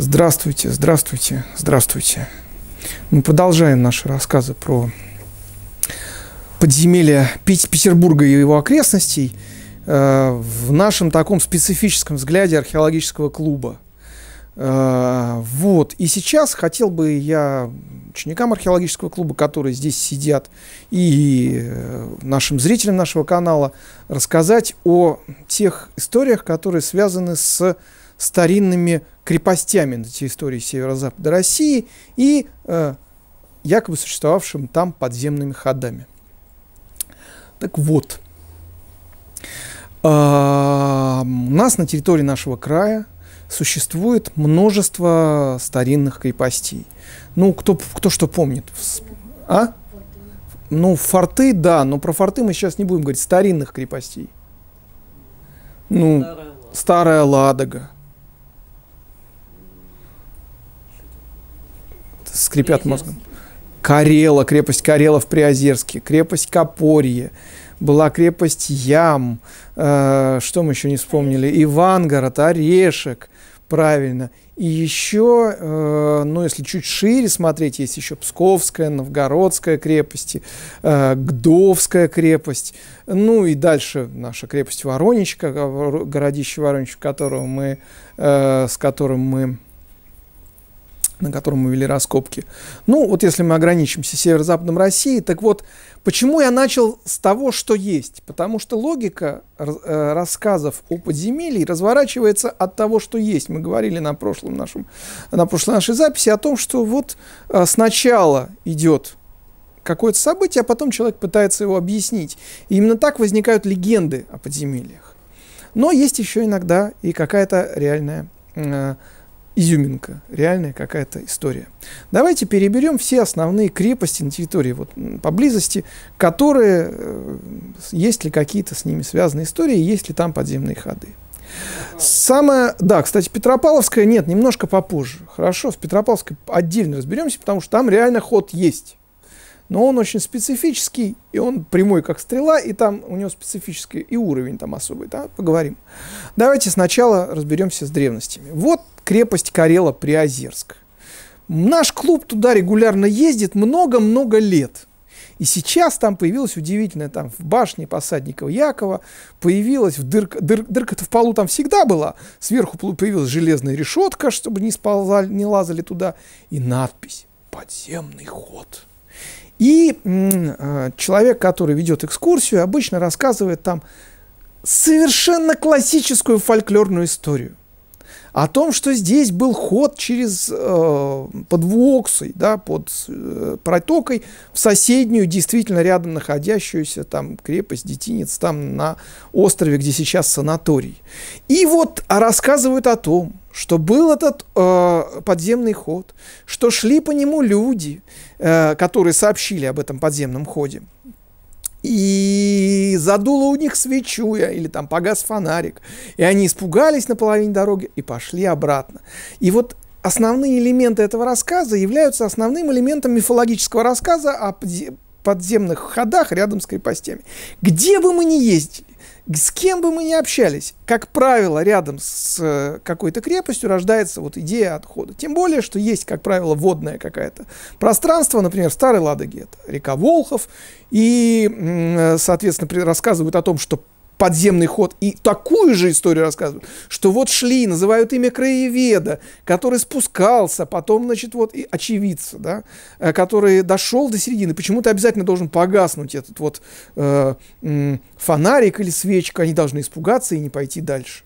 Здравствуйте, здравствуйте, здравствуйте. Мы продолжаем наши рассказы про подземелья Петербурга и его окрестностей э, в нашем таком специфическом взгляде археологического клуба. Э, вот. И сейчас хотел бы я ученикам археологического клуба, которые здесь сидят, и э, нашим зрителям нашего канала рассказать о тех историях, которые связаны с старинными крепостями на территории северо-запада России и э, якобы существовавшим там подземными ходами. Так вот, э, у нас на территории нашего края существует множество старинных крепостей. Ну, кто, кто что помнит? А? Ну, форты, да, но про форты мы сейчас не будем говорить. Старинных крепостей. Ну, Старая Ладога. Старая Ладога скрипят мозгом. Карела, крепость Карела в Озерске, крепость Копорье, была крепость Ям, э, что мы еще не вспомнили, Ивангород, Орешек, правильно. И еще, э, ну, если чуть шире смотреть, есть еще Псковская, Новгородская крепости, э, Гдовская крепость, ну и дальше наша крепость Воронечка, городище Воронечка, которого мы, э, с которым мы на котором мы вели раскопки. Ну, вот если мы ограничимся северо-западом России, так вот, почему я начал с того, что есть? Потому что логика э, рассказов о подземелье разворачивается от того, что есть. Мы говорили на, прошлом нашем, на прошлой нашей записи о том, что вот э, сначала идет какое-то событие, а потом человек пытается его объяснить. И именно так возникают легенды о подземельях. Но есть еще иногда и какая-то реальная э, изюминка, реальная какая-то история. Давайте переберем все основные крепости на территории вот, поблизости, которые, э, есть ли какие-то с ними связанные истории, есть ли там подземные ходы. Самое, да, кстати, Петропавловская, нет, немножко попозже. Хорошо, в Петропавловской отдельно разберемся, потому что там реально ход есть. Но он очень специфический, и он прямой, как стрела, и там у него специфический и уровень там особый, да, поговорим. Давайте сначала разберемся с древностями. Вот крепость Карела Приозерск. Наш клуб туда регулярно ездит много-много лет. И сейчас там появилась удивительная, там в башне посадников Якова появилась, в дырка, дыр, дырка-то в полу там всегда была, сверху появилась железная решетка, чтобы не, сползали, не лазали туда, и надпись «Подземный ход». И э, человек, который ведет экскурсию, обычно рассказывает там совершенно классическую фольклорную историю о том, что здесь был ход через э, под Вуоксой, да, под э, протокой в соседнюю, действительно рядом находящуюся там крепость Детинец, там на острове, где сейчас санаторий. И вот а рассказывают о том, что был этот э, подземный ход, что шли по нему люди, э, которые сообщили об этом подземном ходе. И задуло у них свечу, я или там погас фонарик. И они испугались на половине дороги и пошли обратно. И вот основные элементы этого рассказа являются основным элементом мифологического рассказа о подземных ходах рядом с крепостями. Где бы мы ни ездили, с кем бы мы ни общались, как правило, рядом с э, какой-то крепостью рождается вот идея отхода. Тем более, что есть, как правило, водное какое-то пространство, например, старый Старой Ладоге это река Волхов, и, э, соответственно, рассказывают о том, что подземный ход, и такую же историю рассказывают, что вот шли, называют имя краеведа, который спускался, потом, значит, вот и очевидца, да, э, который дошел до середины, почему-то обязательно должен погаснуть этот вот э, фонарик или свечка, они должны испугаться и не пойти дальше.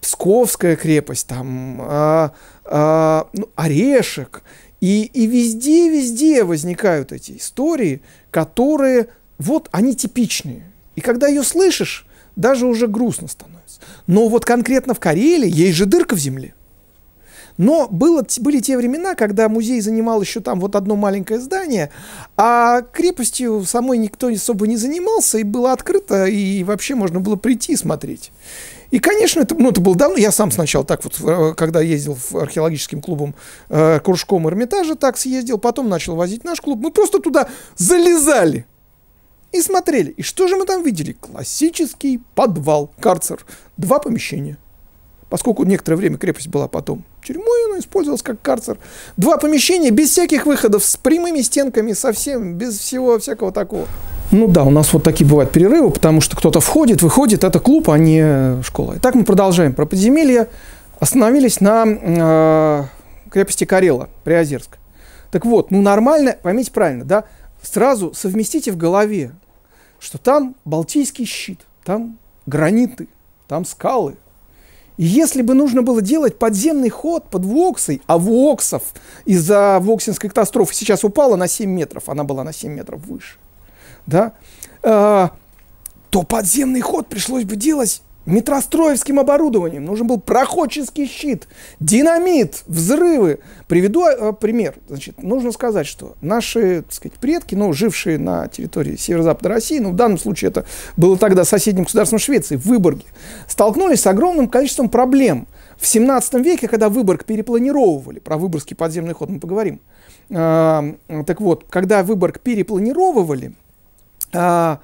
Псковская крепость, там, э, э, ну, Орешек, и, и везде, везде возникают эти истории, которые, вот, они типичные. И когда ее слышишь, даже уже грустно становится. Но вот конкретно в Карелии есть же дырка в земле. Но было, были те времена, когда музей занимал еще там вот одно маленькое здание, а крепостью самой никто особо не занимался, и было открыто, и вообще можно было прийти и смотреть. И, конечно, это, ну, это было давно. Я сам сначала так вот, э, когда ездил в археологическим клубом э, кружком Эрмитажа, так съездил, потом начал возить наш клуб. Мы просто туда залезали. И смотрели. И что же мы там видели? Классический подвал, карцер. Два помещения. Поскольку некоторое время крепость была потом тюрьмой, она использовалась как карцер. Два помещения без всяких выходов, с прямыми стенками, совсем, без всего всякого такого. Ну да, у нас вот такие бывают перерывы, потому что кто-то входит, выходит, это клуб, а не школа. Итак, мы продолжаем про подземелье. Остановились на э, крепости Карела, Приозерск. Так вот, ну нормально, поймите правильно, да, сразу совместите в голове, что там Балтийский щит, там граниты, там скалы. И если бы нужно было делать подземный ход под Воксой, а Воксов из-за Воксинской катастрофы сейчас упала на 7 метров, она была на 7 метров выше, да, э, то подземный ход пришлось бы делать метростроевским оборудованием. Нужен был проходческий щит, динамит, взрывы. Приведу э, пример. Значит, нужно сказать, что наши так сказать, предки, ну, жившие на территории северо западной России, ну, в данном случае это было тогда соседним государством Швеции, в Выборге, столкнулись с огромным количеством проблем. В 17 веке, когда Выборг перепланировывали, про Выборгский подземный ход мы поговорим, э, так вот, когда Выборг перепланировывали, э,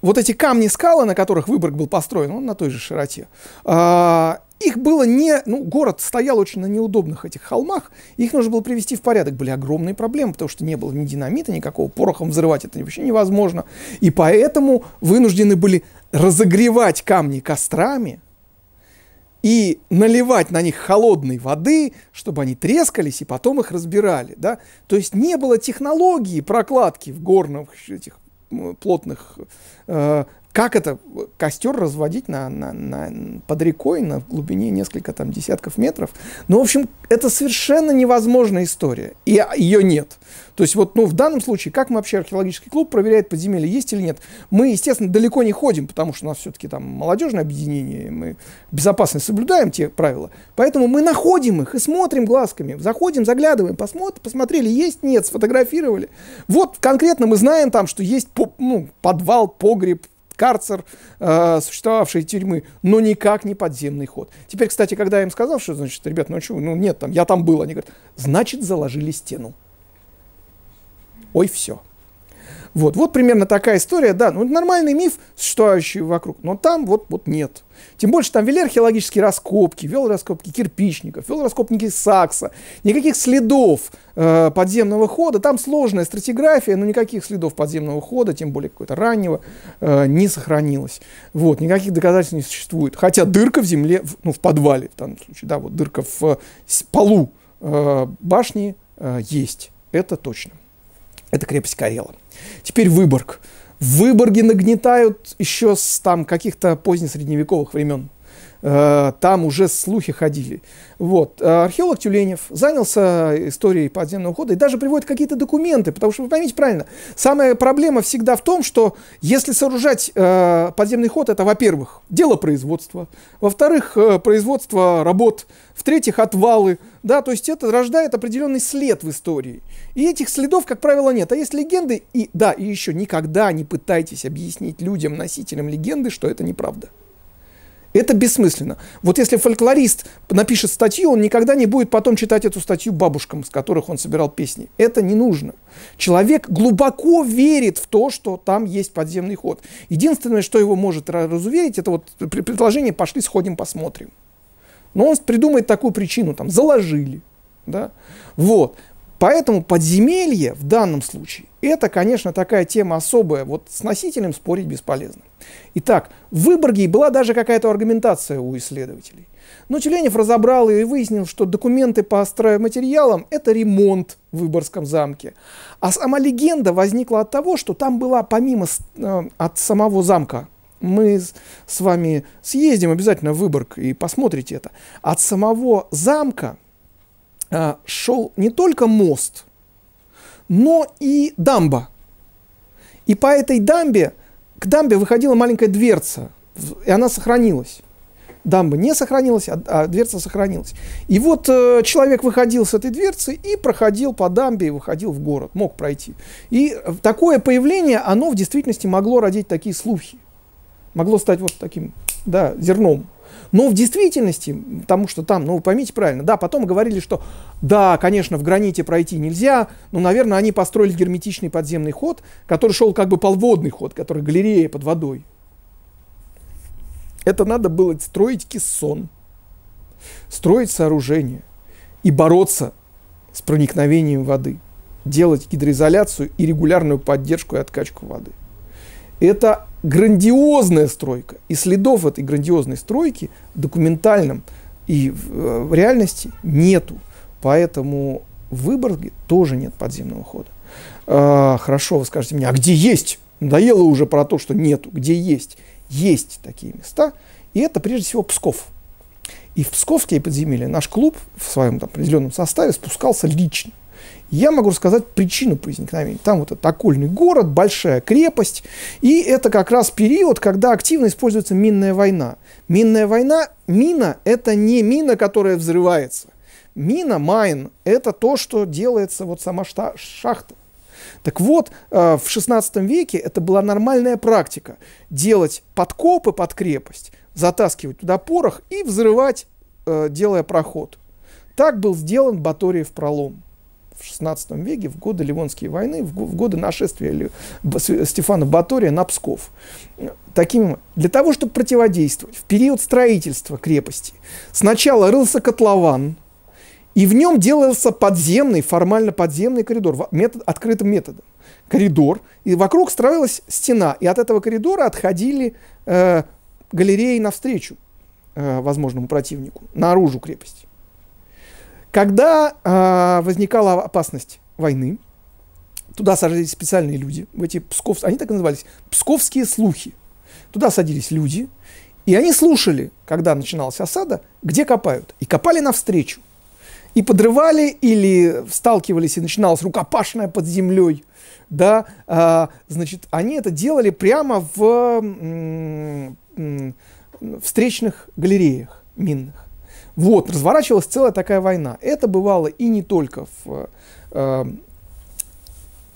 вот эти камни скалы, на которых Выборг был построен, он на той же широте, а, их было не... Ну, город стоял очень на неудобных этих холмах, их нужно было привести в порядок. Были огромные проблемы, потому что не было ни динамита, никакого порохом взрывать это вообще невозможно. И поэтому вынуждены были разогревать камни кострами и наливать на них холодной воды, чтобы они трескались, и потом их разбирали. Да? То есть не было технологии прокладки в горных этих плотных э, как это костер разводить на, на, на, под рекой на глубине несколько там десятков метров? Ну, в общем, это совершенно невозможная история, и ее нет. То есть вот ну, в данном случае, как мы вообще археологический клуб проверяет подземелье, есть или нет? Мы, естественно, далеко не ходим, потому что у нас все-таки там молодежное объединение, мы безопасность соблюдаем те правила. Поэтому мы находим их и смотрим глазками, заходим, заглядываем, посмотрим, посмотрели, есть, нет, сфотографировали. Вот конкретно мы знаем там, что есть ну, подвал, погреб, карцер, э, существовавшие тюрьмы, но никак не подземный ход. Теперь, кстати, когда я им сказал, что, значит, ребят, ну а что, ну нет, там, я там был, они говорят, значит, заложили стену. Ой, все. Вот, вот примерно такая история, да, ну, нормальный миф, существующий вокруг, но там вот, вот нет. Тем больше там вели археологические раскопки, вел раскопки кирпичников, вел раскопники Сакса. Никаких следов э, подземного хода, там сложная стратиграфия, но никаких следов подземного хода, тем более какого-то раннего, э, не сохранилось. Вот, никаких доказательств не существует. Хотя дырка в земле, в, ну, в подвале, в данном случае, да, вот дырка в э, полу э, башни э, есть. Это точно. Это крепость Карела. Теперь Выборг. В Выборге нагнетают еще с там каких-то позднесредневековых времен. Э, там уже слухи ходили. Вот. Э, археолог Тюленев занялся историей подземного хода и даже приводит какие-то документы, потому что, вы поймите правильно, самая проблема всегда в том, что если сооружать э, подземный ход, это, во-первых, дело производства, во-вторых, э, производство работ, в-третьих, отвалы, да, то есть это рождает определенный след в истории. И этих следов, как правило, нет. А есть легенды, и да, и еще никогда не пытайтесь объяснить людям, носителям легенды, что это неправда. Это бессмысленно. Вот если фольклорист напишет статью, он никогда не будет потом читать эту статью бабушкам, с которых он собирал песни. Это не нужно. Человек глубоко верит в то, что там есть подземный ход. Единственное, что его может разуверить, это вот предложение «пошли, сходим, посмотрим». Но он придумает такую причину, там, заложили. Да? Вот. Поэтому подземелье в данном случае, это, конечно, такая тема особая, вот с носителем спорить бесполезно. Итак, в Выборге была даже какая-то аргументация у исследователей. Но Тюленев разобрал ее и выяснил, что документы по стройматериалам – это ремонт в Выборгском замке. А сама легенда возникла от того, что там была, помимо э, от самого замка, мы с вами съездим обязательно в Выборг и посмотрите это, от самого замка – Э, шел не только мост, но и дамба. И по этой дамбе, к дамбе выходила маленькая дверца, и она сохранилась. Дамба не сохранилась, а, а дверца сохранилась. И вот э, человек выходил с этой дверцы и проходил по дамбе и выходил в город, мог пройти. И э, такое появление, оно в действительности могло родить такие слухи. Могло стать вот таким, да, зерном но в действительности, потому что там, ну, вы поймите правильно, да, потом говорили, что да, конечно, в граните пройти нельзя, но, наверное, они построили герметичный подземный ход, который шел как бы полводный ход, который галерея под водой. Это надо было строить кессон, строить сооружение и бороться с проникновением воды, делать гидроизоляцию и регулярную поддержку и откачку воды – это грандиозная стройка. И следов этой грандиозной стройки в документальном и в, э, реальности нету. Поэтому в Выборге тоже нет подземного хода. А, хорошо, вы скажете мне, а где есть? Надоело уже про то, что нету. Где есть? Есть такие места. И это прежде всего Псков. И в Псковские подземелья наш клуб в своем там, определенном составе спускался лично я могу рассказать причину возникновения. Там вот этот окольный город, большая крепость, и это как раз период, когда активно используется минная война. Минная война, мина – это не мина, которая взрывается. Мина, майн – это то, что делается вот сама шахта. Так вот, э, в XVI веке это была нормальная практика – делать подкопы под крепость, затаскивать туда порох и взрывать, э, делая проход. Так был сделан Баториев пролом в XVI веке, в годы Ливонской войны, в, годы нашествия Стефана Батория на Псков. Таким, для того, чтобы противодействовать, в период строительства крепости сначала рылся котлован, и в нем делался подземный, формально подземный коридор, метод, открытым методом. Коридор, и вокруг строилась стена, и от этого коридора отходили э, галереи навстречу э, возможному противнику, наружу крепости. Когда э, возникала опасность войны, туда сажались специальные люди, эти псков, они так и назывались, псковские слухи. Туда садились люди, и они слушали, когда начиналась осада, где копают. И копали навстречу. И подрывали, или сталкивались, и начиналась рукопашная под землей. Да, а, значит, они это делали прямо в м, м, встречных галереях минных. Вот, разворачивалась целая такая война. Это бывало и не только в э,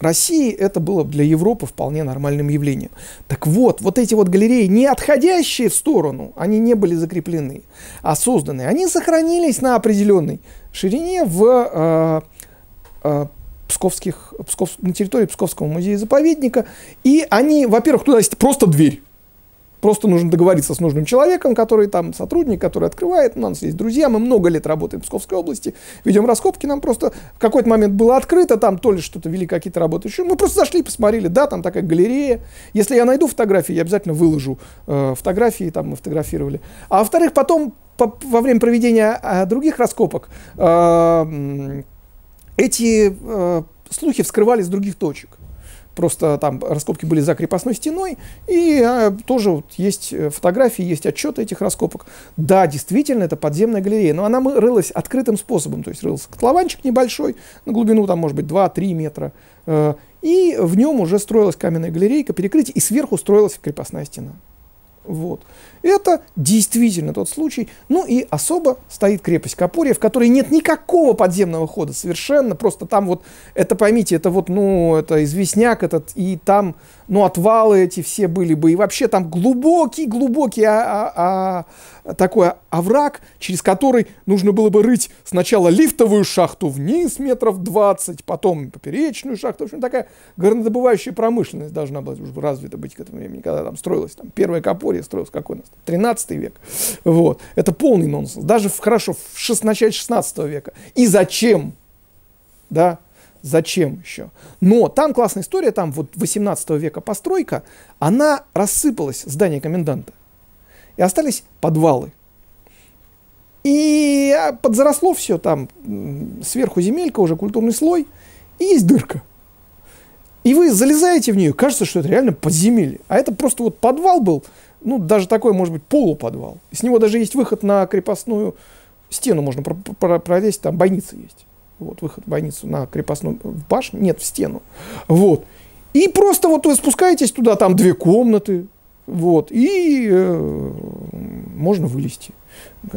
России, это было для Европы вполне нормальным явлением. Так вот, вот эти вот галереи, не отходящие в сторону, они не были закреплены, а созданы, они сохранились на определенной ширине в э, э, Псковских, Псков, на территории Псковского музея-заповедника. И они, во-первых, туда есть просто дверь Просто нужно договориться с нужным человеком, который там сотрудник, который открывает. У нас есть друзья, мы много лет работаем в Псковской области, ведем раскопки, нам просто в какой-то момент было открыто, там то ли что-то вели какие-то работы еще. Мы просто зашли, посмотрели, да, там такая галерея. Если я найду фотографии, я обязательно выложу э, фотографии, там мы фотографировали. А во-вторых, потом по, во время проведения э, других раскопок э, эти э, слухи вскрывались с других точек. Просто там раскопки были за крепостной стеной, и а, тоже вот есть э, фотографии, есть отчеты этих раскопок. Да, действительно, это подземная галерея, но она рылась открытым способом, то есть рылся котлованчик небольшой, на глубину там, может быть, 2-3 метра, э, и в нем уже строилась каменная галерейка, перекрытие, и сверху строилась крепостная стена. Вот. Это действительно тот случай. Ну и особо стоит крепость Капурия, в которой нет никакого подземного хода совершенно. Просто там вот, это поймите, это вот, ну, это известняк этот, и там, ну, отвалы эти все были бы. И вообще там глубокий-глубокий а, а, а, такой овраг, через который нужно было бы рыть сначала лифтовую шахту вниз метров 20, потом поперечную шахту. В общем, такая горнодобывающая промышленность должна была уже развита быть к этому времени, когда там строилась там первая Капурия Таврия строилась, какой у нас, 13 век. Вот. Это полный нонсенс. Даже в, хорошо, в 16, начале 16 века. И зачем? Да, зачем еще? Но там классная история, там вот 18 века постройка, она рассыпалась, здание коменданта. И остались подвалы. И а, подзаросло все там, сверху земелька, уже культурный слой, и есть дырка. И вы залезаете в нее, кажется, что это реально подземелье. А это просто вот подвал был, ну, даже такой, может быть, полуподвал. С него даже есть выход на крепостную стену, можно про про пролезть, там бойница есть. Вот, выход в бойницу на крепостную башню, нет, в стену. Вот. И просто вот вы спускаетесь туда, там две комнаты, вот, и э, можно вылезти.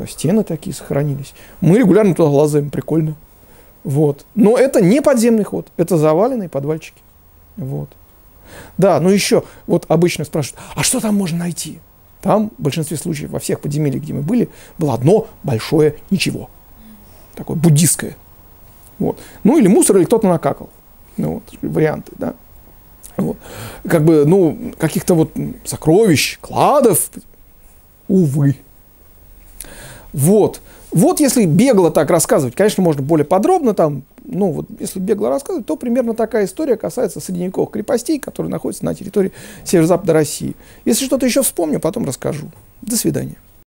Стены такие сохранились. Мы регулярно туда лазаем, прикольно. Вот. Но это не подземный ход, это заваленные подвальчики. Вот. Да, но еще, вот обычно спрашивают, а что там можно найти? Там в большинстве случаев, во всех подземельях, где мы были, было одно большое ничего. Такое буддистское. Вот. Ну или мусор, или кто-то накакал. Ну, вот, варианты, да. Вот. Как бы, ну, каких-то вот сокровищ, кладов, увы. Вот. Вот если бегло так рассказывать, конечно, можно более подробно там ну, вот, если бегло рассказывать, то примерно такая история касается средневековых крепостей, которые находятся на территории северо-запада России. Если что-то еще вспомню, потом расскажу. До свидания.